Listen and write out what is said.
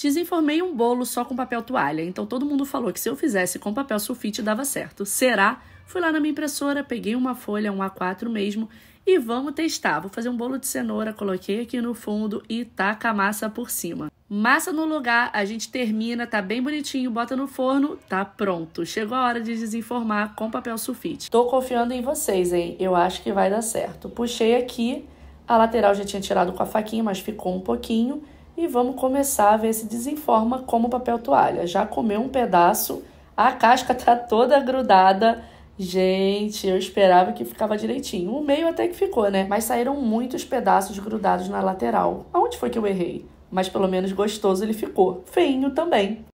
Desenformei um bolo só com papel toalha, então todo mundo falou que se eu fizesse com papel sulfite dava certo. Será? Fui lá na minha impressora, peguei uma folha, um A4 mesmo, e vamos testar. Vou fazer um bolo de cenoura, coloquei aqui no fundo e taca a massa por cima. Massa no lugar, a gente termina, tá bem bonitinho, bota no forno, tá pronto. Chegou a hora de desenformar com papel sulfite. Tô confiando em vocês, hein? Eu acho que vai dar certo. Puxei aqui, a lateral já tinha tirado com a faquinha, mas ficou um pouquinho e vamos começar a ver se desenforma como papel toalha. Já comeu um pedaço, a casca tá toda grudada. Gente, eu esperava que ficava direitinho. O meio até que ficou, né? Mas saíram muitos pedaços grudados na lateral. Aonde foi que eu errei? Mas pelo menos gostoso ele ficou. Feinho também.